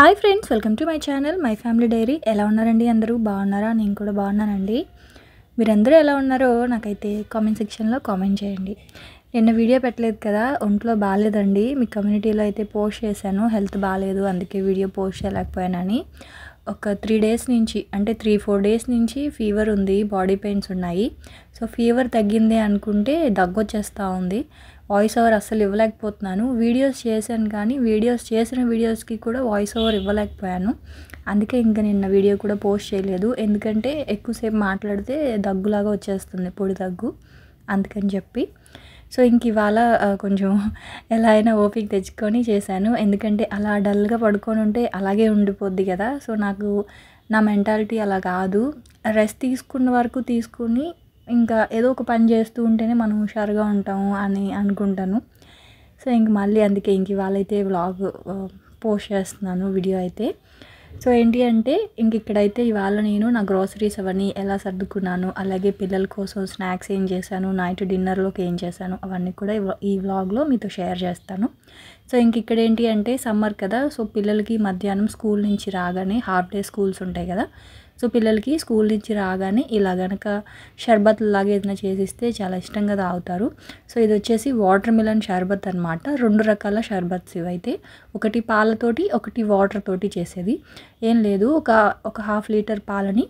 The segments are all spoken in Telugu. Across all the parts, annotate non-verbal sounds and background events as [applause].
hi friends welcome to my channel my family diary ఎలా ఉన్నారండి అందరూ బాగున్నారా నేను కూడా బాగున్నానండి మీరందరూ ఎలా ఉన్నారో నాకైతే కామెంట్ సెక్షన్లో కామెంట్ చేయండి నిన్న వీడియో పెట్టలేదు కదా ఒంట్లో బాగాలేదండి మీ కమ్యూనిటీలో అయితే పోస్ట్ చేశాను హెల్త్ బాగాలేదు అందుకే వీడియో పోస్ట్ చేయలేకపోయానని ఒక త్రీ డేస్ నుంచి అంటే త్రీ ఫోర్ డేస్ నుంచి ఫీవర్ ఉంది బాడీ పెయిన్స్ ఉన్నాయి సో ఫీవర్ తగ్గింది అనుకుంటే దగ్గొచ్చేస్తూ ఉంది వాయిస్ ఓవర్ అస్సలు ఇవ్వలేకపోతున్నాను వీడియోస్ చేశాను కానీ వీడియోస్ చేసిన వీడియోస్కి కూడా వాయిస్ ఓవర్ ఇవ్వలేకపోయాను అందుకే ఇంకా నిన్న వీడియో కూడా పోస్ట్ చేయలేదు ఎందుకంటే ఎక్కువసేపు మాట్లాడితే దగ్గులాగా వచ్చేస్తుంది పొడి దగ్గు అందుకని చెప్పి సో ఇంక ఇవాళ కొంచెం [laughs] ఎలా అయినా ఓపిక తెచ్చుకొని చేశాను ఎందుకంటే అలా డల్గా పడుకొని ఉంటే అలాగే ఉండిపోద్ది కదా సో నాకు నా మెంటాలిటీ అలా కాదు రెస్ట్ తీసుకున్న వరకు తీసుకుని ఇంకా ఏదో ఒక పని చేస్తూ ఉంటేనే మనం హుషారుగా ఉంటాము అని అనుకుంటాను సో ఇంక మళ్ళీ అందుకే ఇంక ఇవాళైతే వ్లాగ్ పోస్ట్ చేస్తున్నాను వీడియో అయితే సో ఏంటి అంటే ఇంక ఇక్కడైతే ఇవాళ నేను నా గ్రాసరీస్ అవన్నీ ఎలా సర్దుకున్నాను అలాగే పిల్లల కోసం స్నాక్స్ ఏం చేశాను నైట్ డిన్నర్లోకి ఏం చేశాను అవన్నీ కూడా ఈ వ్లాగ్లో మీతో షేర్ చేస్తాను సో ఇంక ఇక్కడ ఏంటి అంటే సమ్మర్ కదా సో పిల్లలకి మధ్యాహ్నం స్కూల్ నుంచి రాగానే హాఫ్ డే స్కూల్స్ ఉంటాయి కదా సో పిల్లలకి స్కూల్ నుంచి రాగానే ఇలా కనుక షర్బత్ లాగా ఏదైనా చేసిస్తే చాలా ఇష్టంగా తాగుతారు సో ఇది వచ్చేసి వాటర్ మిలన్ షర్బత్ అనమాట రెండు రకాల షర్బత్స్ ఇవైతే ఒకటి పాలతోటి ఒకటి వాటర్ తోటి చేసేది ఏం లేదు ఒక ఒక హాఫ్ లీటర్ పాలని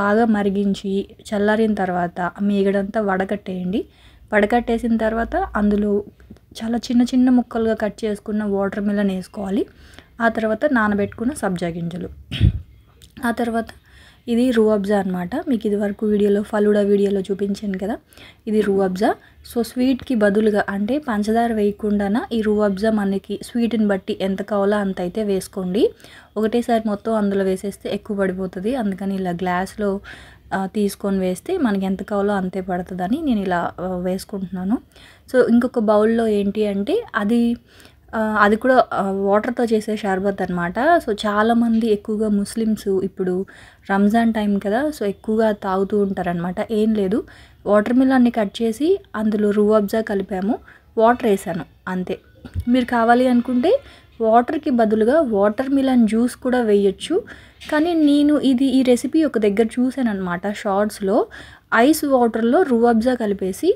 బాగా మరిగించి చల్లారిన తర్వాత మీగడంతా వడకట్టేయండి వడకట్టేసిన తర్వాత అందులో చాలా చిన్న చిన్న ముక్కలుగా కట్ చేసుకున్న వాటర్ మిలన్ వేసుకోవాలి ఆ తర్వాత నానబెట్టుకున్న సబ్జా గింజలు ఆ తర్వాత ఇది రూఅబ్జా అనమాట మీకు ఇది వరకు వీడియోలో ఫలుడా వీడియోలో చూపించాను కదా ఇది రూఅబ్జా సో స్వీట్కి బదులుగా అంటే పంచదార వేయకుండా ఈ రూఅబ్జా మనకి స్వీట్ని బట్టి ఎంత కావాలో అంత అయితే వేసుకోండి ఒకటేసారి మొత్తం అందులో వేసేస్తే ఎక్కువ పడిపోతుంది అందుకని ఇలా గ్లాస్లో తీసుకొని వేస్తే మనకి ఎంత కావాలో అంతే పడుతుందని నేను ఇలా వేసుకుంటున్నాను సో ఇంకొక బౌల్లో ఏంటి అంటే అది అది కూడా వాటర్తో చేసే షర్బత్ అనమాట సో చాలామంది ఎక్కువగా ముస్లిమ్స్ ఇప్పుడు రంజాన్ టైం కదా సో ఎక్కువగా తాగుతూ ఉంటారనమాట ఏం లేదు వాటర్ మిల్లాన్ని కట్ చేసి అందులో రూఅబ్జా కలిపాము వాటర్ వేసాను అంతే మీరు కావాలి అనుకుంటే వాటర్కి బదులుగా వాటర్ మిలన్ జ్యూస్ కూడా వేయచ్చు కానీ నేను ఇది ఈ రెసిపీ ఒక దగ్గర చూసాను అనమాట షార్ట్స్లో ఐస్ వాటర్లో రూఅబ్జా కలిపేసి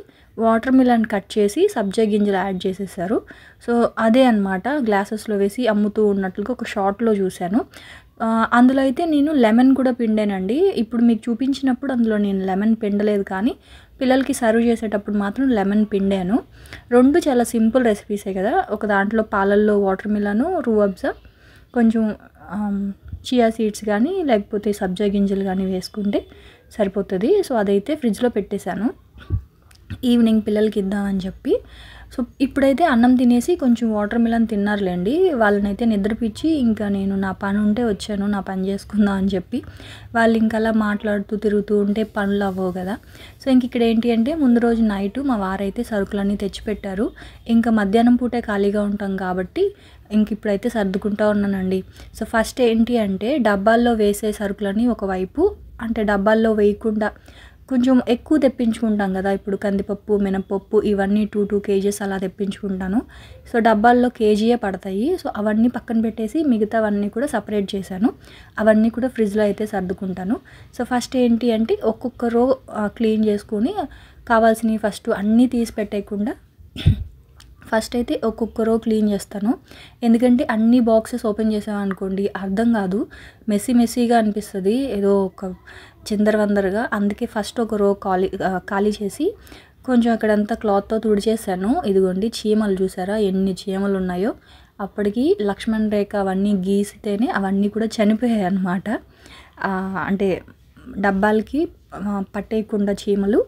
వాటర్ మిలన్ కట్ చేసి సబ్జా గింజలు యాడ్ చేసేసారు సో అదే అనమాట గ్లాసెస్లో వేసి అమ్ముతూ ఉన్నట్లుగా ఒక షార్ట్లో చూశాను అందులో అయితే నేను లెమన్ కూడా పిండానండి ఇప్పుడు మీకు చూపించినప్పుడు అందులో నేను లెమన్ పిండలేదు కానీ పిల్లలకి సర్వ్ చేసేటప్పుడు మాత్రం లెమన్ పిండాను రెండు చాలా సింపుల్ రెసిపీసే కదా ఒక దాంట్లో పాలల్లో వాటర్ మిలను రూఅబ్జా కొంచెం చియా సీడ్స్ కానీ లేకపోతే సబ్జా గింజలు కానీ వేసుకుంటే సరిపోతుంది సో అదైతే ఫ్రిడ్జ్లో పెట్టేశాను ఈవినింగ్ పిల్లలకి ఇద్దామని చెప్పి సో ఇప్పుడైతే అన్నం తినేసి కొంచెం వాటర్ మిలన్ తిన్నారులేండి వాళ్ళనైతే నిద్రపిచ్చి ఇంకా నేను నా పని ఉంటే వచ్చాను నా పని చేసుకుందాం అని చెప్పి వాళ్ళు ఇంకలా మాట్లాడుతూ తిరుగుతూ ఉంటే పనులు అవ్వవు కదా సో ఇంక ఇక్కడ ఏంటి అంటే ముందు రోజు నైట్ మా వారైతే సరుకులన్నీ తెచ్చిపెట్టారు ఇంకా మధ్యాహ్నం పూటే ఖాళీగా ఉంటాం కాబట్టి ఇంక ఇప్పుడైతే సర్దుకుంటా ఉన్నానండి సో ఫస్ట్ ఏంటి అంటే డబ్బాల్లో వేసే సరుకులని ఒకవైపు అంటే డబ్బాల్లో వేయకుండా కొంచెం ఎక్కువ తెప్పించుకుంటాం కదా ఇప్పుడు కందిపప్పు మినపప్పు ఇవన్నీ టూ టూ కేజీస్ అలా తెప్పించుకుంటాను సో డబ్బాల్లో కేజీయే పడతాయి సో అవన్నీ పక్కన పెట్టేసి మిగతావన్నీ కూడా సపరేట్ చేశాను అవన్నీ కూడా ఫ్రిడ్జ్లో అయితే సర్దుకుంటాను సో ఫస్ట్ ఏంటి అంటే ఒక్కొక్క రో క్లీన్ చేసుకొని కావాల్సినవి ఫస్ట్ అన్నీ తీసి పెట్టేయకుండా ఫస్ట్ అయితే ఒక్కొక్క రో క్లీన్ చేస్తాను ఎందుకంటే అన్ని బాక్సెస్ ఓపెన్ చేసామనుకోండి అర్థం కాదు మెస్సీ మెస్సీగా అనిపిస్తుంది ఏదో ఒక చిందరవందరగా అందుకే ఫస్ట్ ఒక రో ఖాళీ ఖాళీ చేసి కొంచెం అక్కడంతా క్లాత్తో తుడిచేసాను ఇదిగోండి చీమలు చూసారా ఎన్ని చీమలు ఉన్నాయో అప్పటికి లక్ష్మణ్ రేఖ అవన్నీ గీసితేనే అవన్నీ కూడా చనిపోయాయి అన్నమాట అంటే డబ్బాలకి పట్టేయకుండా చీమలు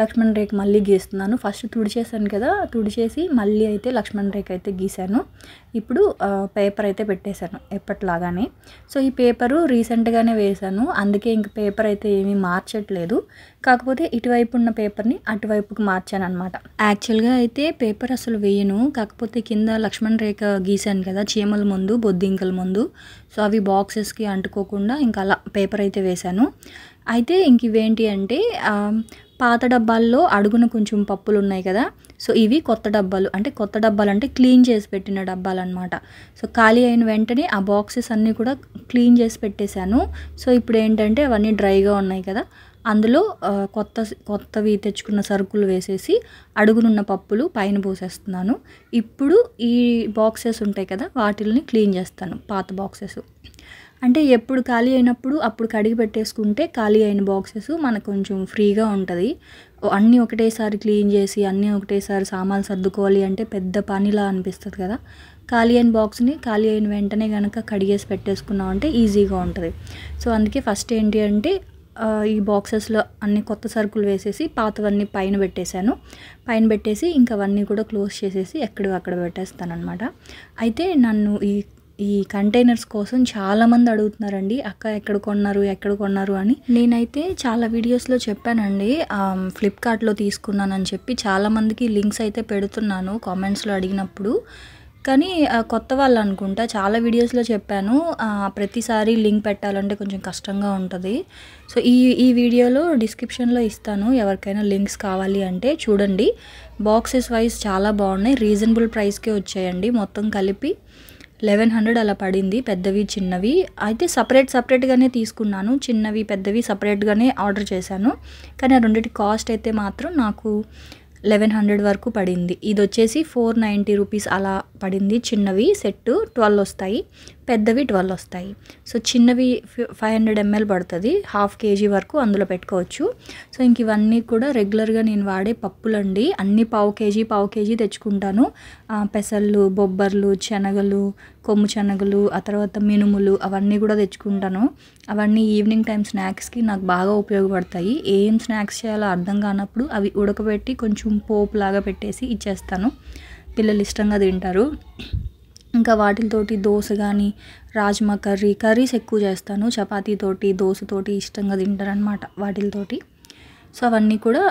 లక్ష్మణ్ రేఖ మళ్ళీ గీస్తున్నాను ఫస్ట్ తుడిచేసాను కదా తుడిచేసి మళ్ళీ అయితే లక్ష్మణ్ రేఖ అయితే గీశాను ఇప్పుడు పేపర్ అయితే పెట్టేశాను ఎప్పటిలాగానే సో ఈ పేపరు రీసెంట్గానే వేశాను అందుకే ఇంక పేపర్ అయితే ఏమీ మార్చట్లేదు కాకపోతే ఇటువైపు ఉన్న పేపర్ని అటువైపుకి మార్చాను అనమాట యాక్చువల్గా అయితే పేపర్ అసలు వేయను కాకపోతే కింద లక్ష్మణ్ రేఖ గీశాను కదా చీమల ముందు బొద్దింకల ముందు సో అవి బాక్సెస్కి అంటుకోకుండా ఇంకా అలా పేపర్ అయితే వేశాను అయితే ఇంక ఇవేంటి అంటే పాత డబ్బాల్లో అడుగున కొంచెం పప్పులు ఉన్నాయి కదా సో ఇవి కొత్త డబ్బాలు అంటే కొత్త డబ్బాలు అంటే క్లీన్ చేసి పెట్టిన డబ్బాలు అనమాట సో ఖాళీ అయిన వెంటనే ఆ బాక్సెస్ అన్నీ కూడా క్లీన్ చేసి పెట్టేశాను సో ఇప్పుడు ఏంటంటే అవన్నీ డ్రైగా ఉన్నాయి కదా అందులో కొత్త కొత్తవి తెచ్చుకున్న సరుకులు వేసేసి అడుగునున్న పప్పులు పైన పోసేస్తున్నాను ఇప్పుడు ఈ బాక్సెస్ ఉంటాయి కదా వాటిల్ని క్లీన్ చేస్తాను పాత బాక్సెస్ అంటే ఎప్పుడు ఖాళీ అయినప్పుడు అప్పుడు కడిగి పెట్టేసుకుంటే ఖాళీ అయిన బాక్సెస్ మనకు కొంచెం ఫ్రీగా ఉంటుంది అన్నీ ఒకటేసారి క్లీన్ చేసి అన్నీ ఒకటేసారి సామాన్లు సర్దుకోవాలి అంటే పెద్ద పనిలా అనిపిస్తుంది కదా ఖాళీ అయిన బాక్స్ని ఖాళీ అయిన వెంటనే కనుక కడిగేసి పెట్టేసుకున్నాం అంటే ఈజీగా ఉంటుంది సో అందుకే ఫస్ట్ ఏంటి అంటే ఈ బాక్సెస్లో అన్ని కొత్త సరుకులు వేసేసి పాతవన్నీ పైన పెట్టేశాను పైన పెట్టేసి ఇంకా అవన్నీ కూడా క్లోజ్ చేసేసి ఎక్కడో అక్కడ పెట్టేస్తాను అనమాట అయితే నన్ను ఈ ఈ కంటైనర్స్ కోసం చాలామంది అడుగుతున్నారండి అక్క ఎక్కడ కొన్నారు ఎక్కడ కొన్నారు అని నేనైతే చాలా వీడియోస్లో చెప్పానండి ఫ్లిప్కార్ట్లో తీసుకున్నానని చెప్పి చాలామందికి లింక్స్ అయితే పెడుతున్నాను కామెంట్స్లో అడిగినప్పుడు కానీ కొత్త వాళ్ళు అనుకుంటా చాలా వీడియోస్లో చెప్పాను ప్రతిసారి లింక్ పెట్టాలంటే కొంచెం కష్టంగా ఉంటుంది సో ఈ ఈ వీడియోలో డిస్క్రిప్షన్లో ఇస్తాను ఎవరికైనా లింక్స్ కావాలి అంటే చూడండి బాక్సెస్ వైజ్ చాలా బాగున్నాయి రీజనబుల్ ప్రైస్కే వచ్చాయండి మొత్తం కలిపి లెవెన్ హండ్రెడ్ అలా పడింది పెద్దవి చిన్నవి అయితే సపరేట్ సపరేట్గానే తీసుకున్నాను చిన్నవి పెద్దవి సపరేట్గానే ఆర్డర్ చేశాను కానీ ఆ రెండింటి కాస్ట్ అయితే మాత్రం నాకు లెవెన్ హండ్రెడ్ వరకు పడింది ఇది వచ్చేసి ఫోర్ నైంటీ రూపీస్ అలా పడింది చిన్నవి సెట్ ట్వెల్వ్ వస్తాయి పెద్దవి ట్వెల్వ్ వస్తాయి సో చిన్నవి ఫైవ్ హండ్రెడ్ ఎంఎల్ పడుతుంది హాఫ్ కేజీ వరకు అందులో పెట్టుకోవచ్చు సో ఇంక ఇవన్నీ కూడా రెగ్యులర్గా నేను వాడే పప్పులండి అన్ని పావు కేజీ పావు కేజీ తెచ్చుకుంటాను పెసర్లు బొబ్బర్లు శనగలు కొమ్ము శనగలు ఆ తర్వాత మినుములు అవన్నీ కూడా తెచ్చుకుంటాను అవన్నీ ఈవినింగ్ టైం స్నాక్స్కి నాకు బాగా ఉపయోగపడతాయి ఏం స్నాక్స్ చేయాలో అర్థం కానప్పుడు అవి ఉడకబెట్టి కొంచెం పోపు లాగా పెట్టేసి ఇచ్చేస్తాను పిల్లలు ఇష్టంగా తింటారు ఇంకా వాటితోటి దోశ కానీ రాజ్మా కర్రీ కర్రీస్ ఎక్కువ చేస్తాను చపాతీతోటి దోశతోటి ఇష్టంగా తింటారనమాట వాటితోటి సో అవన్నీ కూడా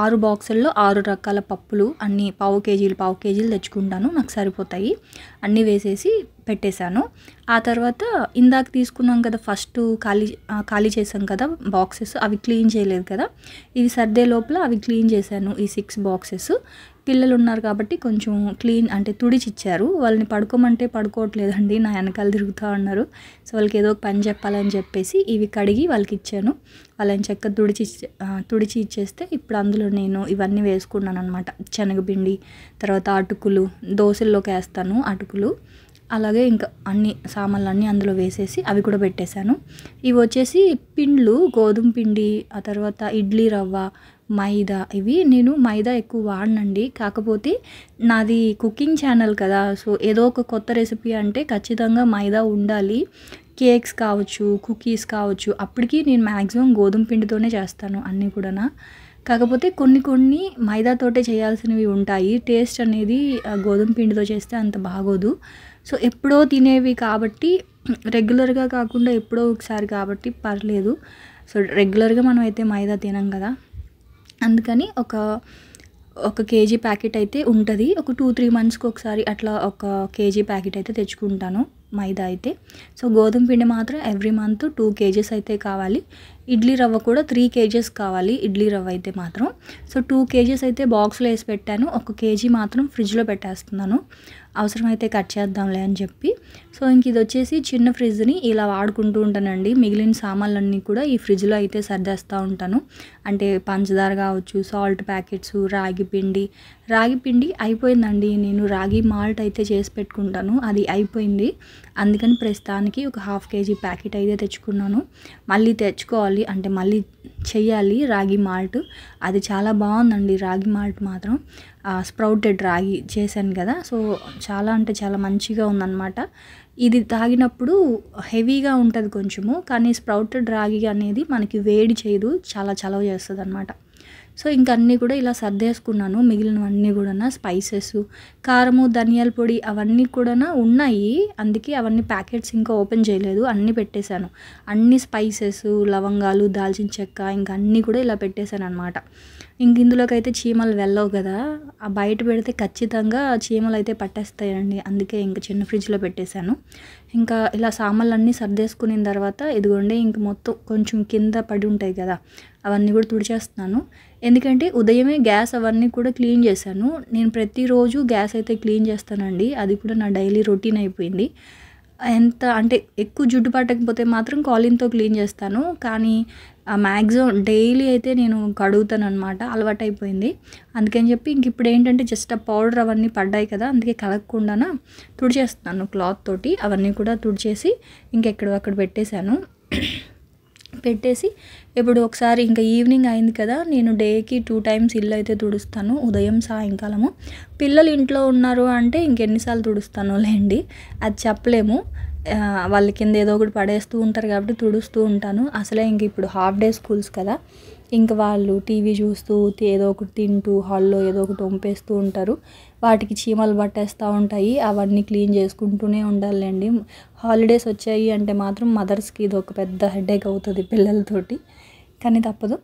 ఆరు బాక్సుల్లో ఆరు రకాల పప్పులు అన్ని పావు కేజీలు పావు కేజీలు తెచ్చుకుంటాను నాకు సరిపోతాయి అన్నీ వేసేసి పెట్టేశాను ఆ తర్వాత ఇందాక తీసుకున్నాం కదా ఫస్ట్ ఖాళీ ఖాళీ చేసాం కదా బాక్సెస్ అవి క్లీన్ చేయలేదు కదా ఇవి సర్దే లోపల అవి క్లీన్ చేశాను ఈ సిక్స్ బాక్సెస్ పిల్లలు ఉన్నారు కాబట్టి కొంచెం క్లీన్ అంటే తుడిచిచ్చారు వాళ్ళని పడుకోమంటే పడుకోవట్లేదండి నా వెనకాల తిరుగుతూ ఉన్నారు సో వాళ్ళకి ఏదో ఒక పని చెప్పాలని చెప్పేసి ఇవి కడిగి వాళ్ళకి ఇచ్చాను వాళ్ళని చెక్క తుడిచి తుడిచి ఇచ్చేస్తే ఇప్పుడు అందులో నేను ఇవన్నీ వేసుకున్నాను అనమాట శనగపిండి తర్వాత అటుకులు దోశల్లోకి వేస్తాను అటుకులు అలాగే ఇంకా అన్ని సామాన్లన్నీ అందులో వేసేసి అవి కూడా పెట్టేశాను ఇవి వచ్చేసి పిండ్లు గోధుమ పిండి ఆ తర్వాత ఇడ్లీ రవ్వ మైదా ఇవి నేను మైదా ఎక్కువ వాడనండి కాకపోతే నాది కుకింగ్ ఛానల్ కదా సో ఏదో ఒక కొత్త రెసిపీ అంటే ఖచ్చితంగా మైదా ఉండాలి కేక్స్ కావచ్చు కుకీస్ కావచ్చు అప్పటికి నేను మ్యాక్సిమం గోధుమ పిండితోనే చేస్తాను అన్నీ కూడా కాకపోతే కొన్ని కొన్ని మైదాతోటే చేయాల్సినవి ఉంటాయి టేస్ట్ అనేది గోధుమ పిండితో చేస్తే అంత బాగోదు సో ఎప్పుడో తినేవి కాబట్టి రెగ్యులర్గా కాకుండా ఎప్పుడో ఒకసారి కాబట్టి పర్లేదు సో రెగ్యులర్గా మనం అయితే మైదా తినం కదా అందుకని ఒక ఒక కేజీ ప్యాకెట్ అయితే ఉంటుంది ఒక టూ త్రీ మంత్స్కి ఒకసారి అట్లా ఒక కేజీ ప్యాకెట్ అయితే తెచ్చుకుంటాను మైదా అయితే సో గోధుమ పిండి మాత్రం ఎవ్రీ మంత్ టూ కేజెస్ అయితే కావాలి ఇడ్లీ రవ్వ కూడా త్రీ కేజెస్ కావాలి ఇడ్లీ రవ్వ అయితే మాత్రం సో టూ కేజెస్ అయితే బాక్స్లో వేసి పెట్టాను ఒక కేజీ మాత్రం ఫ్రిడ్జ్లో పెట్టేస్తున్నాను అవసరమైతే కట్ చేద్దాంలే అని చెప్పి సో ఇంక ఇది వచ్చేసి చిన్న ఫ్రిడ్జ్ని ఇలా వాడుకుంటూ ఉంటానండి మిగిలిన సామాన్లన్నీ కూడా ఈ ఫ్రిడ్జ్లో అయితే సర్దేస్తూ ఉంటాను అంటే పంచదార కావచ్చు సాల్ట్ ప్యాకెట్స్ రాగి పిండి రాగి పిండి అయిపోయిందండి నేను రాగి మాల్ట్ అయితే చేసి పెట్టుకుంటాను అది అయిపోయింది అందుకని ప్రస్తుతానికి ఒక హాఫ్ కేజీ ప్యాకెట్ అయితే తెచ్చుకున్నాను మళ్ళీ తెచ్చుకోవాలి అంటే మళ్ళీ చెయ్యాలి రాగి మాల్ట్ అది చాలా బాగుందండి రాగి మాల్ట్ మాత్రం స్ప్రౌటెడ్ రాగి చేశాను కదా సో చాలా అంటే చాలా మంచిగా ఉందన్నమాట ఇది తాగినప్పుడు హెవీగా ఉంటుంది కొంచెము కానీ స్ప్రౌటెడ్ రాగి అనేది మనకి వేడి చేయదు చాలా చలవ చేస్తుంది అనమాట సో ఇంకన్నీ కూడా ఇలా సర్దేసుకున్నాను మిగిలినవన్నీ కూడా స్పైసెస్ కారము ధనియాల పొడి అవన్నీ కూడా ఉన్నాయి అందుకే అవన్నీ ప్యాకెట్స్ ఇంకా ఓపెన్ చేయలేదు అన్నీ పెట్టేశాను అన్ని స్పైసెస్ లవంగాలు దాల్చిన చెక్క ఇంకా అన్నీ కూడా ఇలా పెట్టేశాను అనమాట ఇంక ఇందులోకి అయితే చీమలు వెళ్ళవు కదా ఆ బయట పెడితే ఖచ్చితంగా చీమలు అయితే పట్టేస్తాయండి అందుకే ఇంకా చిన్న ఫ్రిడ్జ్లో పెట్టేశాను ఇంకా ఇలా సామాన్లు అన్నీ సర్దేసుకున్న తర్వాత ఇదిగోండి ఇంక మొత్తం కొంచెం కింద పడి ఉంటాయి కదా అవన్నీ కూడా తుడిచేస్తున్నాను ఎందుకంటే ఉదయమే గ్యాస్ అవన్నీ కూడా క్లీన్ చేశాను నేను ప్రతిరోజు గ్యాస్ అయితే క్లీన్ చేస్తానండి అది కూడా నా డైలీ రొటీన్ అయిపోయింది ఎంత అంటే ఎక్కువ జుట్టు పట్టకపోతే మాత్రం కాలిన్తో క్లీన్ చేస్తాను కానీ మ్యాక్సిమం డైలీ అయితే నేను కడుగుతాను అనమాట అలవాటు అయిపోయింది అందుకని చెప్పి ఇంక ఇప్పుడు ఏంటంటే జస్ట్ ఆ పౌడర్ అవన్నీ పడ్డాయి కదా అందుకే కలగకుండా తుడిచేస్తాను క్లాత్ తోటి అవన్నీ కూడా తుడిచేసి ఇంకెక్కడో అక్కడ పెట్టేశాను పెట్టేసి ఇప్పుడు ఒకసారి ఇంకా ఈవినింగ్ అయింది కదా నేను డేకి టూ టైమ్స్ ఇల్లు అయితే తుడుస్తాను ఉదయం సాయంకాలము పిల్లలు ఇంట్లో ఉన్నారు అంటే ఇంకెన్నిసార్లు తుడుస్తాను లేండి అది చెప్పలేము వాళ్ళ కింద ఏదో ఒకటి పడేస్తూ ఉంటారు కాబట్టి తుడుస్తూ ఉంటాను అసలే ఇంక ఇప్పుడు హాఫ్ డే స్కూల్స్ కదా ఇంక వాళ్ళు టీవీ చూస్తూ ఏదో ఒకటి తింటూ హాల్లో ఏదో ఒకటి వంపేస్తూ ఉంటారు వాటికి చీమలు పట్టేస్తూ ఉంటాయి అవన్నీ క్లీన్ చేసుకుంటూనే ఉండాలండి హాలిడేస్ వచ్చాయి అంటే మాత్రం మదర్స్కి ఇది ఒక పెద్ద హెడేక్ అవుతుంది పిల్లలతోటి కానీ తప్పదు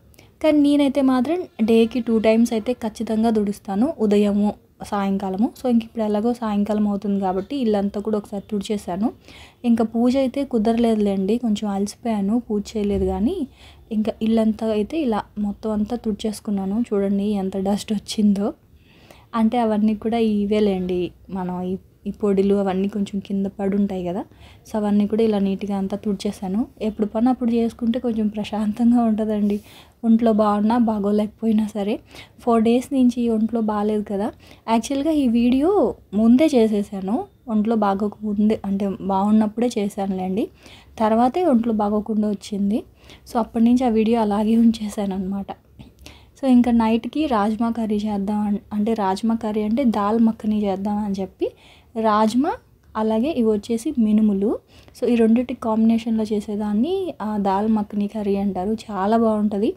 కానీ నేనైతే మాత్రం డేకి టూ టైమ్స్ అయితే ఖచ్చితంగా దుడుస్తాను ఉదయము సాయంకాలము సో ఇంక ఇప్పుడు ఎలాగో సాయంకాలం అవుతుంది కాబట్టి ఇల్లంతా కూడా ఒకసారి తుడిచేశాను ఇంకా పూజ అయితే కుదరలేదులేండి కొంచెం అలసిపోయాను పూజ చేయలేదు కానీ ఇంకా ఇల్లంతా అయితే ఇలా మొత్తం అంతా తుడిచేసుకున్నాను చూడండి ఎంత డస్ట్ వచ్చిందో అంటే అవన్నీ కూడా ఇవేలేండి మనం ఈ ఈ పొడిలు అవన్నీ కొంచెం కింద పడి ఉంటాయి కదా సో అవన్నీ కూడా ఇలా నీట్గా అంతా తుడిచేసాను ఎప్పుడు పని అప్పుడు చేసుకుంటే కొంచెం ప్రశాంతంగా ఉంటుందండి ఒంట్లో బాగున్నా బాగోలేకపోయినా సరే ఫోర్ డేస్ నుంచి ఒంట్లో బాగాలేదు కదా యాక్చువల్గా ఈ వీడియో ముందే చేసేసాను ఒంట్లో బాగోకుండా అంటే బాగున్నప్పుడే చేశానులేండి తర్వాతే ఒంట్లో బాగోకుండా వచ్చింది సో అప్పటి నుంచి ఆ వీడియో అలాగే ఉంచేసాను అనమాట సో ఇంకా నైట్కి రాజ్మా కర్రీ చేద్దాం అంటే రాజ్మా కర్రీ అంటే దాల్ మక్కని చేద్దాం అని చెప్పి రాజ్మా అలాగే ఇవి వచ్చేసి మినుములు సో ఈ రెండింటి కాంబినేషన్లో చేసేదాన్ని దాల్ మక్కని కర్రీ అంటారు చాలా బాగుంటుంది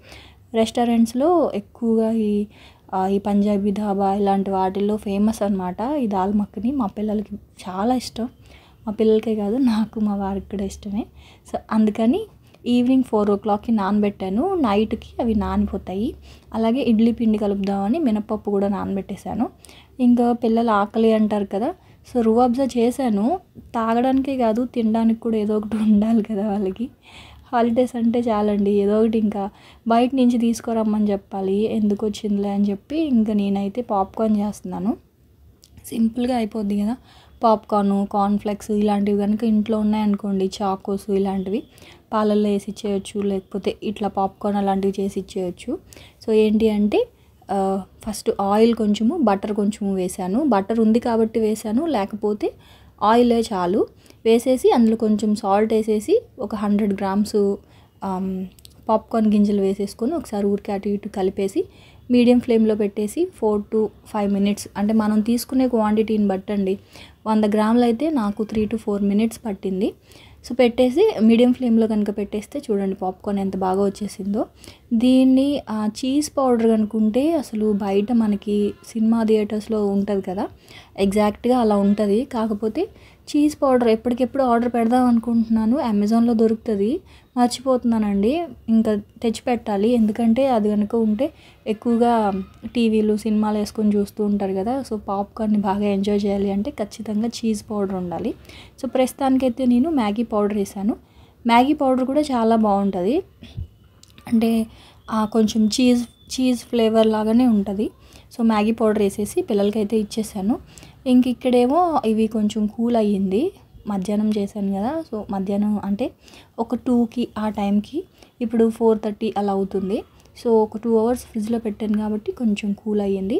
రెస్టారెంట్స్లో ఎక్కువగా ఈ ఈ పంజాబీ ధాబా ఇలాంటి వాటిల్లో ఫేమస్ అనమాట ఈ దాల్ మక్కని మా పిల్లలకి చాలా ఇష్టం మా పిల్లలకే కాదు నాకు మా వారికి కూడా ఇష్టమే సో అందుకని ఈవినింగ్ ఫోర్ ఓ క్లాక్కి నానబెట్టాను నైట్కి అవి నానిపోతాయి అలాగే ఇడ్లీ పిండి కలుపుదామని మినపప్పు కూడా నానబెట్టేశాను ఇంకా పిల్లలు ఆకలి అంటారు కదా సో రువాబ్జా చేశాను తాగడానికే కాదు తినడానికి కూడా ఏదో ఒకటి ఉండాలి కదా వాళ్ళకి హాలిడేస్ అంటే చాలండి ఏదో ఒకటి ఇంకా బయట నుంచి తీసుకురమ్మని చెప్పాలి ఎందుకు వచ్చిందిలే అని చెప్పి ఇంకా నేనైతే పాప్కార్న్ చేస్తున్నాను సింపుల్గా అయిపోద్ది కదా పాప్కార్ను కార్న్ఫ్లెక్స్ ఇలాంటివి కనుక ఇంట్లో ఉన్నాయనుకోండి చాకోస్ ఇలాంటివి పాలల్లో వేసి ఇచ్చేయచ్చు లేకపోతే ఇట్లా పాప్కార్న్ అలాంటివి చేసి ఇచ్చేయచ్చు సో ఏంటి అంటే ఫస్ట్ ఆయిల్ కొంచెము బటర్ కొంచెము వేశాను బటర్ ఉంది కాబట్టి వేశాను లేకపోతే ఆయిల్ చాలు వేసేసి అందులో కొంచెం సాల్ట్ వేసేసి ఒక హండ్రెడ్ గ్రామ్స్ పాప్కార్న్ గింజలు వేసేసుకొని ఒకసారి ఊరికే అటు ఇటు కలిపేసి మీడియం ఫ్లేమ్లో పెట్టేసి ఫోర్ టు ఫైవ్ మినిట్స్ అంటే మనం తీసుకునే క్వాంటిటీని బట్టండి వంద గ్రాములు అయితే నాకు త్రీ టు ఫోర్ మినిట్స్ పట్టింది సో పెట్టేసి మీడియం ఫ్లేమ్లో కనుక పెట్టేస్తే చూడండి పాప్కార్న్ ఎంత బాగా వచ్చేసిందో దీన్ని చీజ్ పౌడర్ కనుకుంటే అసలు బయట మనకి సినిమా థియేటర్స్లో ఉంటుంది కదా ఎగ్జాక్ట్గా అలా ఉంటుంది కాకపోతే చీజ్ పౌడర్ ఎప్పటికెప్పుడు ఆర్డర్ పెడదాం అనుకుంటున్నాను అమెజాన్లో దొరుకుతుంది మర్చిపోతున్నానండి ఇంకా తెచ్చిపెట్టాలి ఎందుకంటే అది కనుక ఉంటే ఎక్కువగా టీవీలు సినిమాలు వేసుకొని చూస్తూ ఉంటారు కదా సో పాప్కార్న్ని బాగా ఎంజాయ్ చేయాలి అంటే ఖచ్చితంగా చీజ్ పౌడర్ ఉండాలి సో ప్రస్తుతానికైతే నేను మ్యాగీ పౌడర్ వేసాను మ్యాగీ పౌడర్ కూడా చాలా బాగుంటుంది అంటే కొంచెం చీజ్ చీజ్ ఫ్లేవర్ లాగానే ఉంటుంది సో మ్యాగీ పౌడర్ వేసేసి పిల్లలకైతే ఇచ్చేసాను ఇంక ఇక్కడేమో ఇవి కొంచెం కూల్ అయ్యింది మధ్యాహ్నం చేశాను కదా సో మధ్యాహ్నం అంటే ఒక టూకి ఆ టైంకి ఇప్పుడు ఫోర్ థర్టీ అలా అవుతుంది సో ఒక టూ అవర్స్ ఫ్రిడ్జ్లో పెట్టాను కాబట్టి కొంచెం కూల్ అయ్యింది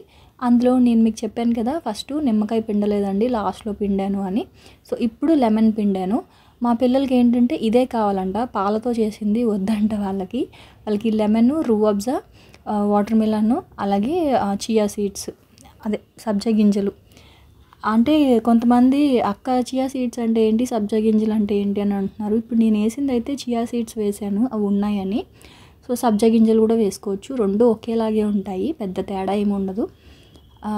అందులో నేను మీకు చెప్పాను కదా ఫస్ట్ నిమ్మకాయ పిండలేదండి లాస్ట్లో పిండాను అని సో ఇప్పుడు లెమన్ పిండాను మా పిల్లలకి ఏంటంటే ఇదే కావాలంట పాలతో చేసింది వద్దంట వాళ్ళకి వాళ్ళకి లెమన్ రూఅబ్జా వాటర్ మిలన్ అలాగే చియా సీడ్స్ అదే సబ్జా గింజలు అంటే కొంతమంది అక్క చియా సీడ్స్ అంటే ఏంటి సబ్జా గింజలు అంటే ఏంటి అని అంటున్నారు ఇప్పుడు నేను వేసింది అయితే చియా సీడ్స్ వేసాను అవి ఉన్నాయని సో సబ్జా గింజలు కూడా వేసుకోవచ్చు రెండు ఒకేలాగే ఉంటాయి పెద్ద తేడా ఏమి ఉండదు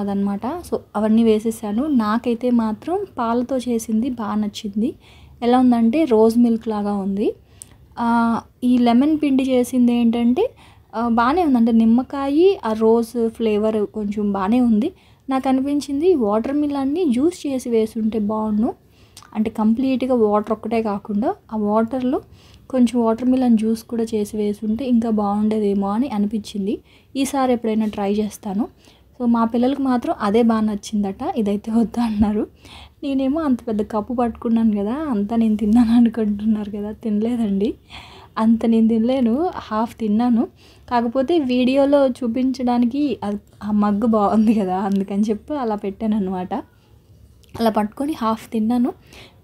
అదనమాట సో అవన్నీ వేసేసాను నాకైతే మాత్రం పాలతో చేసింది బాగా నచ్చింది ఎలా ఉందంటే రోజ్ మిల్క్ లాగా ఉంది ఈ లెమన్ పిండి చేసింది ఏంటంటే బాగానే ఉందంటే నిమ్మకాయ ఆ రోజ్ ఫ్లేవర్ కొంచెం బాగానే ఉంది నాకు అనిపించింది వాటర్ మిలాన్ని జ్యూస్ చేసి వేసుంటే బాగుండు అంటే కంప్లీట్గా వాటర్ ఒక్కటే కాకుండా ఆ వాటర్లో కొంచెం వాటర్ మిలన్ జ్యూస్ కూడా చేసి వేసుంటే ఇంకా బాగుండేదేమో అని అనిపించింది ఈసారి ఎప్పుడైనా ట్రై చేస్తాను సో మా పిల్లలకు మాత్రం అదే బాగా నచ్చిందట ఇదైతే వద్దా అన్నారు నేనేమో అంత పెద్ద కప్పు పట్టుకున్నాను కదా అంతా నేను తిన్నాను అనుకుంటున్నారు కదా తినలేదండి అంత నేను తినలేను హాఫ్ తిన్నాను కాకపోతే వీడియోలో చూపించడానికి ఆ మగ్గు బాగుంది కదా అందుకని చెప్పి అలా పెట్టాను అనమాట అలా పట్టుకొని హాఫ్ తిన్నాను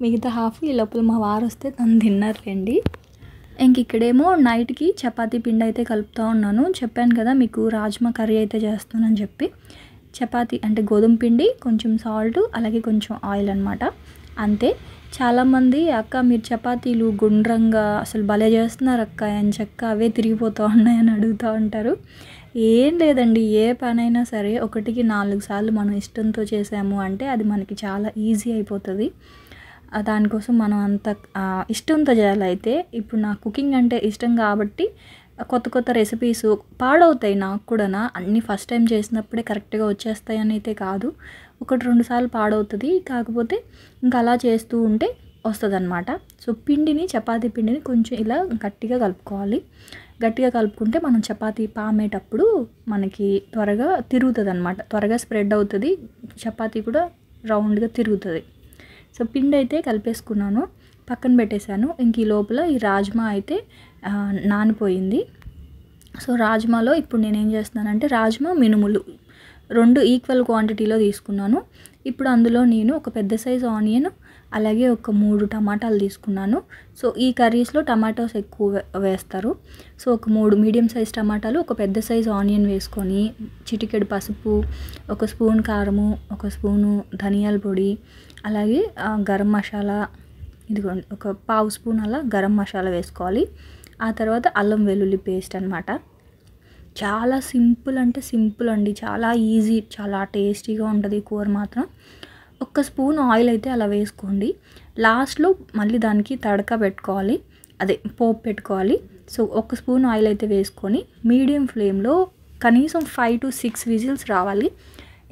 మిగతా హాఫ్ ఈ లోపల మా వారు వస్తే తను తిన్నారులేండి ఇంక ఇక్కడేమో నైట్కి చపాతీ పిండి అయితే కలుపుతూ ఉన్నాను చెప్పాను కదా మీకు రాజ్మా కర్రీ అయితే చేస్తానని చెప్పి చపాతీ అంటే గోధుమ పిండి కొంచెం సాల్ట్ అలాగే కొంచెం ఆయిల్ అనమాట అంతే చాలామంది అక్క మీరు చపాతీలు గుండ్రంగా అసలు భలే చేస్తున్నారు అక్క అని చెక్క అవే తిరిగిపోతూ ఉన్నాయని అడుగుతూ ఉంటారు ఏం లేదండి ఏ పనైనా సరే ఒకటికి నాలుగు సార్లు మనం ఇష్టంతో చేసాము అంటే అది మనకి చాలా ఈజీ అయిపోతుంది దానికోసం మనం అంత ఇష్టంతో చేయాలైతే ఇప్పుడు నాకు కుకింగ్ అంటే ఇష్టం కాబట్టి కొత్త కొత్త రెసిపీస్ పాడవుతాయి నాకు కూడా అన్నీ ఫస్ట్ టైం చేసినప్పుడే కరెక్ట్గా వచ్చేస్తాయని అయితే కాదు ఒకటి రెండు సార్లు పాడవుతుంది కాకపోతే ఇంకా అలా చేస్తూ ఉంటే వస్తుందన్నమాట సో పిండిని చపాతీ పిండిని కొంచెం ఇలా గట్టిగా కలుపుకోవాలి గట్టిగా కలుపుకుంటే మనం చపాతీ పామేటప్పుడు మనకి త్వరగా తిరుగుతుంది అనమాట త్వరగా స్ప్రెడ్ అవుతుంది చపాతీ కూడా రౌండ్గా తిరుగుతుంది సో పిండి అయితే కలిపేసుకున్నాను పక్కన పెట్టేశాను ఇంక ఈ లోపల ఈ రాజ్మా అయితే నానిపోయింది సో రాజ్మాలో ఇప్పుడు నేనేం చేస్తున్నానంటే రాజ్మా మినుములు రెండు ఈక్వల్ క్వాంటిటీలో తీసుకున్నాను ఇప్పుడు అందులో నేను ఒక పెద్ద సైజు ఆనియన్ అలాగే ఒక మూడు టమాటాలు తీసుకున్నాను సో ఈ కర్రీస్లో టమాటోస్ ఎక్కువ వేస్తారు సో ఒక మూడు మీడియం సైజ్ టమాటాలు ఒక పెద్ద సైజు ఆనియన్ వేసుకొని చిటికెడు పసుపు ఒక స్పూన్ కారము ఒక స్పూను ధనియాల పొడి అలాగే గరం మసాలా ఇదిగోండి ఒక పావు స్పూన్ అలా గరం మసాలా వేసుకోవాలి ఆ తర్వాత అల్లం వెల్లుల్లి పేస్ట్ అనమాట చాలా సింపుల్ అంటే సింపుల్ అండి చాలా ఈజీ చాలా టేస్టీగా ఉంటుంది కూర మాత్రం ఒక్క స్పూన్ ఆయిల్ అయితే అలా వేసుకోండి లాస్ట్లో మళ్ళీ దానికి తడక పెట్టుకోవాలి అదే పోపు పెట్టుకోవాలి సో ఒక స్పూన్ ఆయిల్ అయితే వేసుకొని మీడియం ఫ్లేమ్లో కనీసం ఫైవ్ టు సిక్స్ విజిల్స్ రావాలి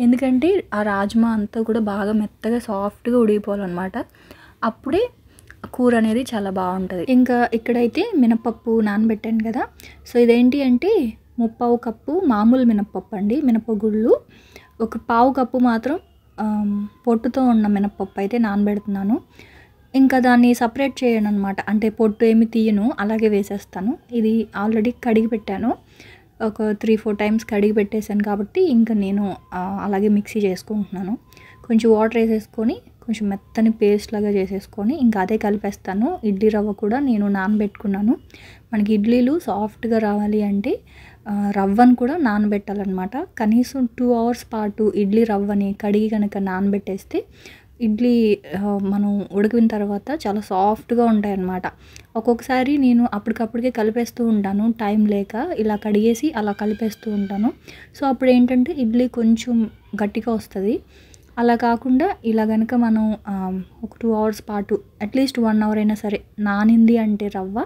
ఎందుకంటే ఆ రాజ్మా అంతా కూడా బాగా మెత్తగా సాఫ్ట్గా ఉడిగిపోవాలన్నమాట అప్పుడే కూర అనేది చాలా బాగుంటుంది ఇంకా ఇక్కడైతే మినపప్పు నానబెట్టాను కదా సో ఇదేంటి అంటే ముప్పావు కప్పు మామూలు మినప్పప్పు అండి మినపగుళ్ళు ఒక పావు కప్పు మాత్రం పొట్టుతో ఉన్న మినప్పప్పు అయితే నానబెడుతున్నాను ఇంకా దాన్ని సపరేట్ చేయను అనమాట అంటే పొట్టు ఏమి తీయను అలాగే వేసేస్తాను ఇది ఆల్రెడీ కడిగి పెట్టాను ఒక త్రీ ఫోర్ టైమ్స్ కడిగి పెట్టేశాను కాబట్టి ఇంకా నేను అలాగే మిక్సీ చేసుకుంటున్నాను కొంచెం వాటర్ వేసేసుకొని కొంచెం మెత్తని పేస్ట్ లాగా చేసేసుకొని ఇంకా అదే కలిపేస్తాను ఇడ్లీ రవ్వ కూడా నేను నానబెట్టుకున్నాను మనకి ఇడ్లీలు సాఫ్ట్గా రావాలి అంటే రవ్వను కూడా నానబెట్టాలన్నమాట కనీసం టూ అవర్స్ పాటు ఇడ్లీ రవ్వని కడిగి కనుక నానబెట్టేస్తే ఇడ్లీ మనం ఉడికిన తర్వాత చాలా సాఫ్ట్గా ఉంటాయి అన్నమాట ఒక్కొక్కసారి నేను అప్పటికప్పటికే కలిపేస్తూ ఉంటాను టైం లేక ఇలా కడిగేసి అలా కలిపేస్తూ ఉంటాను సో అప్పుడు ఏంటంటే ఇడ్లీ కొంచెం గట్టిగా వస్తుంది అలా కాకుండా ఇలా కనుక మనం ఒక టూ అవర్స్ పాటు అట్లీస్ట్ వన్ అవర్ అయినా సరే నానింది అంటే రవ్వ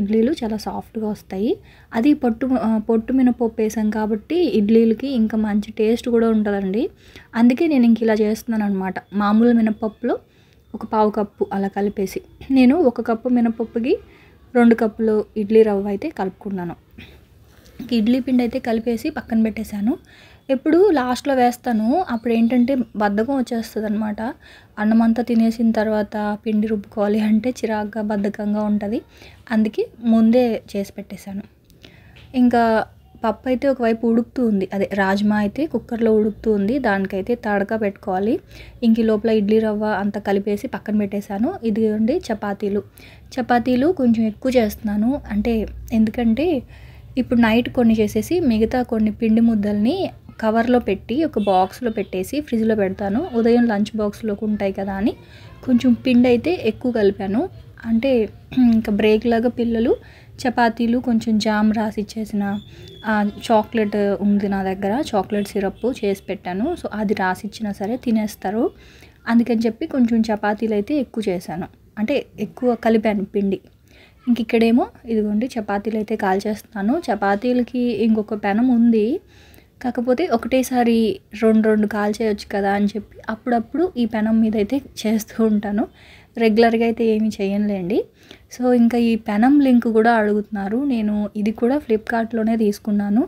ఇడ్లీలు చాలా సాఫ్ట్గా వస్తాయి అది పొట్టు పొట్టు మినపప్పు వేసాం కాబట్టి ఇడ్లీలకి ఇంకా మంచి టేస్ట్ కూడా ఉంటుందండి అందుకే నేను ఇంక ఇలా చేస్తున్నాను అనమాట మామూలు మినపప్పులో ఒక పావు కప్పు అలా కలిపేసి నేను ఒక కప్పు మినపప్పుకి రెండు కప్పులు ఇడ్లీ రవ్వ అయితే కలుపుకున్నాను ఇడ్లీ పిండి అయితే కలిపేసి పక్కన పెట్టేశాను ఎప్పుడు లాస్ట్లో వేస్తాను అప్పుడు ఏంటంటే బద్ధకం వచ్చేస్తుంది అనమాట అన్నం అంతా తినేసిన తర్వాత పిండి రుబ్బుకోవాలి అంటే చిరాగ్గా బద్ధకంగా ఉంటుంది అందుకే ముందే చేసి పెట్టేశాను ఇంకా పప్పు అయితే ఒకవైపు ఉడుకుతూ ఉంది అదే రాజ్మా అయితే కుక్కర్లో ఉడుకుతూ ఉంది దానికైతే తడక పెట్టుకోవాలి ఇంక లోపల ఇడ్లీ రవ్వ అంత కలిపేసి పక్కన పెట్టేశాను ఇది ఉండి చపాతీలు చపాతీలు కొంచెం ఎక్కువ చేస్తున్నాను అంటే ఎందుకంటే ఇప్పుడు నైట్ కొన్ని చేసేసి మిగతా కొన్ని పిండి ముద్దల్ని కవర్లో పెట్టి ఒక బాక్స్లో పెట్టేసి ఫ్రిడ్జ్లో పెడతాను ఉదయం లంచ్ బాక్స్లోకి ఉంటాయి కదా అని కొంచెం పిండి అయితే ఎక్కువ కలిపాను అంటే ఇంకా బ్రేక్ లాగా పిల్లలు చపాతీలు కొంచెం జామ్ రాసి ఇచ్చేసిన చాక్లెట్ ఉంది నా దగ్గర చాక్లెట్ సిరప్ చేసి పెట్టాను సో అది రాసి ఇచ్చినా సరే తినేస్తారు అందుకని చెప్పి కొంచెం చపాతీలు అయితే ఎక్కువ చేశాను అంటే ఎక్కువ కలిపాను పిండి ఇంక ఇక్కడేమో ఇదిగోండి చపాతీలు అయితే కాల్చేస్తున్నాను చపాతీలకి ఇంకొక పెనం ఉంది కాకపోతే ఒకటేసారి రెండు రెండు కాల్ చేయొచ్చు కదా అని చెప్పి అప్పుడప్పుడు ఈ పెనం మీద అయితే చేస్తూ ఉంటాను రెగ్యులర్గా అయితే ఏమి చేయనులేండి సో ఇంకా ఈ పెనం లింక్ కూడా అడుగుతున్నారు నేను ఇది కూడా ఫ్లిప్కార్ట్లోనే తీసుకున్నాను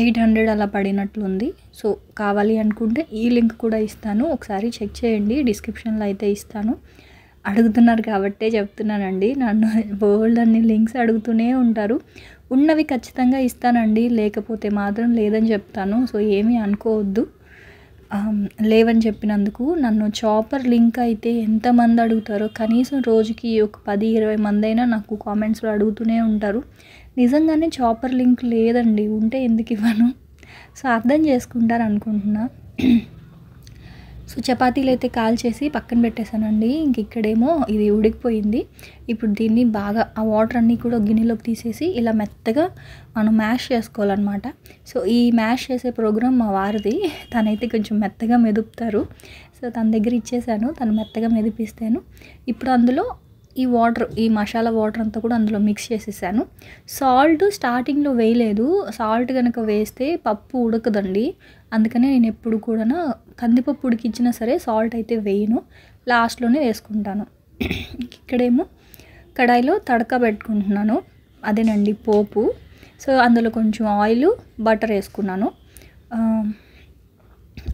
ఎయిట్ హండ్రెడ్ అలా పడినట్లుంది సో కావాలి అనుకుంటే ఈ లింక్ కూడా ఇస్తాను ఒకసారి చెక్ చేయండి డిస్క్రిప్షన్లో అయితే ఇస్తాను అడుగుతున్నారు కాబట్టే చెప్తున్నానండి నన్ను బోల్డ్ అన్ని లింక్స్ అడుగుతూనే ఉంటారు ఉన్నవి ఖచ్చితంగా ఇస్తానండి లేకపోతే మాత్రం లేదని చెప్తాను సో ఏమీ అనుకోవద్దు లేవని చెప్పినందుకు నన్ను చాపర్ లింక్ అయితే ఎంతమంది అడుగుతారో కనీసం రోజుకి ఒక పది ఇరవై మంది అయినా నాకు కామెంట్స్లో అడుగుతూనే ఉంటారు నిజంగానే చాపర్ లింక్ లేదండి ఉంటే ఎందుకు ఇవ్వను సో అర్థం చేసుకుంటారు అనుకుంటున్నా సో చపాతీలు అయితే కాల్ చేసి పక్కన పెట్టేశానండి ఇంక ఇక్కడేమో ఇది ఉడికిపోయింది ఇప్పుడు దీన్ని బాగా ఆ వాటర్ అన్నీ కూడా గిన్నెలోకి తీసేసి ఇలా మెత్తగా మనం మ్యాష్ చేసుకోవాలన్నమాట సో ఈ మ్యాష్ చేసే ప్రోగ్రామ్ మా వారిది తనైతే కొంచెం మెత్తగా మెదుపుతారు సో తన దగ్గర ఇచ్చేసాను తను మెత్తగా మెదిపిస్తాను ఇప్పుడు అందులో ఈ వాటర్ ఈ మసాలా వాటర్ అంతా కూడా అందులో మిక్స్ చేసేసాను సాల్ట్ స్టార్టింగ్లో వేయలేదు సాల్ట్ కనుక వేస్తే పప్పు ఉడకదండి అందుకనే నేను ఎప్పుడు కూడా కందిపప్పు ఉడికించినా సరే సాల్ట్ అయితే వేయను లాస్ట్లోనే వేసుకుంటాను ఇక్కడేమో కడాయిలో తడక పెట్టుకుంటున్నాను అదేనండి పోపు సో అందులో కొంచెం ఆయిల్ బటర్ వేసుకున్నాను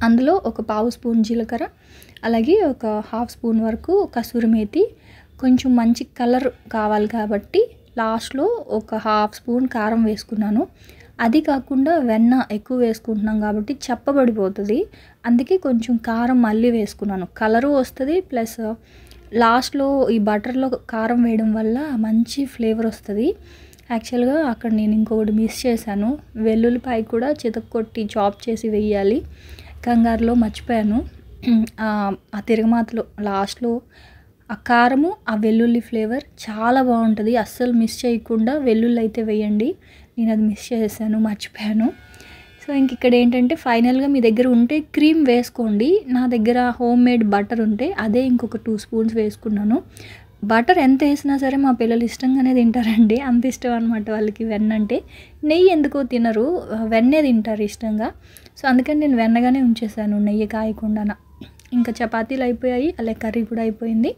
అందులో ఒక పావు స్పూన్ జీలకర్ర అలాగే ఒక హాఫ్ స్పూన్ వరకు కసూరి మేతి కొంచెం మంచి కలర్ కావాలి కాబట్టి లాస్ట్లో ఒక హాఫ్ స్పూన్ కారం వేసుకున్నాను అది కాకుండా వెన్న ఎక్కువ వేసుకుంటున్నాం కాబట్టి చెప్పబడిపోతుంది అందుకే కొంచెం కారం మళ్ళీ వేసుకున్నాను కలరు వస్తుంది ప్లస్ లాస్ట్లో ఈ బటర్లో కారం వేయడం వల్ల మంచి ఫ్లేవర్ వస్తుంది యాక్చువల్గా అక్కడ నేను ఇంకొకటి మిస్ చేశాను వెల్లుల్లిపాయ కూడా చితక్కొట్టి చాప్ చేసి వేయాలి కంగారులో మర్చిపోయాను ఆ తిరగమాతలో లాస్ట్లో ఆ కారము ఆ వెల్లుల్లి ఫ్లేవర్ చాలా బాగుంటుంది అస్సలు మిస్ చేయకుండా వెల్లుల్లి అయితే వేయండి నేను అది మిస్ చేసేసాను మర్చిపోయాను సో ఇంక ఇక్కడ ఏంటంటే ఫైనల్గా మీ దగ్గర ఉంటే క్రీమ్ వేసుకోండి నా దగ్గర హోమ్ మేడ్ బటర్ ఉంటే అదే ఇంకొక టూ స్పూన్స్ వేసుకున్నాను బటర్ ఎంత వేసినా సరే మా పిల్లలు ఇష్టంగానే తింటారండి అంత ఇష్టం అనమాట వాళ్ళకి వెన్న అంటే నెయ్యి ఎందుకో తినరు వెన్నే తింటారు ఇష్టంగా సో అందుకని నేను వెన్నగానే ఉంచేసాను నెయ్యి కాయకుండా ఇంకా చపాతీలు అయిపోయాయి అలాగే కర్రీ కూడా అయిపోయింది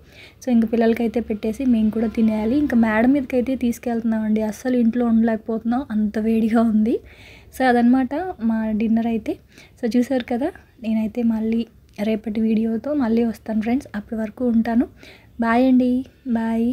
సో ఇంకా పిల్లలకైతే పెట్టేసి మేము కూడా తినేయాలి ఇంకా మేడం మీదకి అయితే తీసుకెళ్తున్నామండి అస్సలు ఇంట్లో ఉండలేకపోతున్నాం అంత వేడిగా ఉంది సో అదనమాట మా డిన్నర్ అయితే సో చూసారు కదా నేనైతే మళ్ళీ రేపటి వీడియోతో మళ్ళీ వస్తాను ఫ్రెండ్స్ అప్పటి వరకు ఉంటాను బాయ్ అండి బాయ్